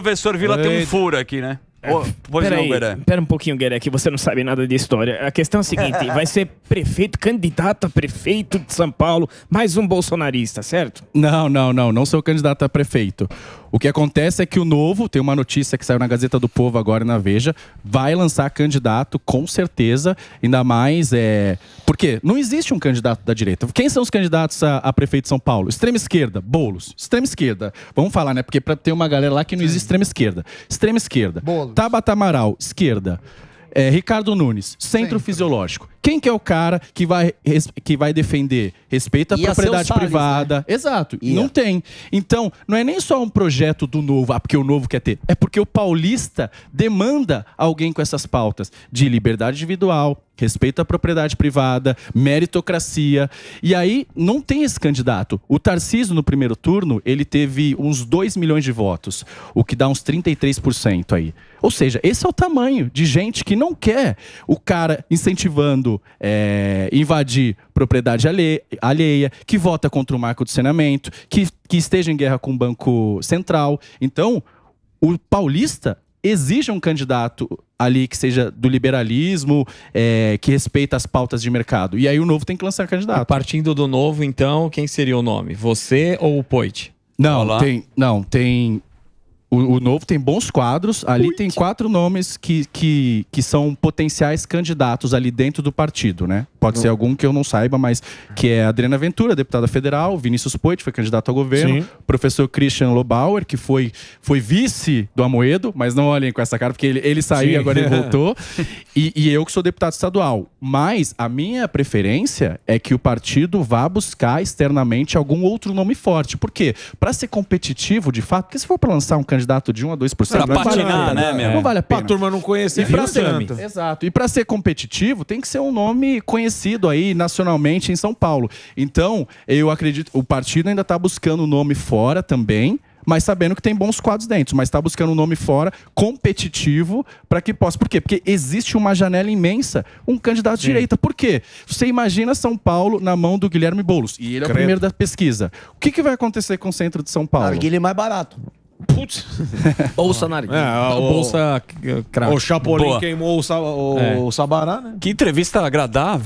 professor Vila tem um furo aqui, né? Oh, pois pera não, Pera um pouquinho, Gueré, que você não sabe nada de história. A questão é a seguinte: vai ser prefeito, candidato a prefeito de São Paulo, mais um bolsonarista, certo? Não, não, não. Não sou candidato a prefeito. O que acontece é que o novo, tem uma notícia que saiu na Gazeta do Povo agora na Veja, vai lançar candidato com certeza, ainda mais é. Porque não existe um candidato da direita. Quem são os candidatos a, a prefeito de São Paulo? Extrema esquerda, bolos. Extrema esquerda. Vamos falar, né? Porque pra, ter uma galera lá que não existe extrema esquerda. Extrema esquerda. Boulos. Tabata Amaral, esquerda. É, Ricardo Nunes, centro, centro. fisiológico. Quem que é o cara que vai, que vai defender? Respeita a Ia propriedade Salles, né? privada. Né? Exato. Ia. Não tem. Então, não é nem só um projeto do novo, ah, porque o novo quer ter. É porque o paulista demanda alguém com essas pautas de liberdade individual, respeito à propriedade privada, meritocracia. E aí não tem esse candidato. O Tarcísio, no primeiro turno, ele teve uns 2 milhões de votos, o que dá uns 33% aí. Ou seja, esse é o tamanho de gente que não quer o cara incentivando é, invadir propriedade alheia, que vota contra o marco do saneamento, que, que esteja em guerra com o Banco Central. Então, o paulista exige um candidato ali que seja do liberalismo, é, que respeita as pautas de mercado. E aí o novo tem que lançar candidato. E partindo do novo, então, quem seria o nome? Você ou o Poit? Não, Olá. tem. Não, tem. O, o, novo tem bons quadros. Ali Muito. tem quatro nomes que, que, que são potenciais candidatos ali dentro do partido, né? pode não. ser algum que eu não saiba, mas que é Adriana Ventura, deputada federal, Vinícius Poit, foi candidato ao governo, Sim. professor Christian Lobauer, que foi, foi vice do Amoedo, mas não olhem com essa cara, porque ele, ele saiu Sim. e agora ele voltou, e, e eu que sou deputado estadual. Mas a minha preferência é que o partido vá buscar externamente algum outro nome forte. Por quê? Para ser competitivo, de fato, porque se for para lançar um candidato de 1 a 2%, pra não patinar, vale a pena, né, meu? Não vale a pena. a turma não conhecer. E para ser, exato. E para ser competitivo, tem que ser um nome conhecido conhecido aí nacionalmente em São Paulo. Então, eu acredito, o partido ainda está buscando o nome fora também mas sabendo que tem bons quadros dentro, mas está buscando um nome fora, competitivo, para que possa. Por quê? Porque existe uma janela imensa, um candidato de direita. Por quê? Você imagina São Paulo na mão do Guilherme Boulos, e ele é o primeiro da pesquisa. O que, que vai acontecer com o centro de São Paulo? Arguilha é mais barato. Putz. Bolsa narguilha. É, Bolsa é, crack. O Chapolin Boa. queimou o, o, é. o Sabará, né? Que entrevista agradável.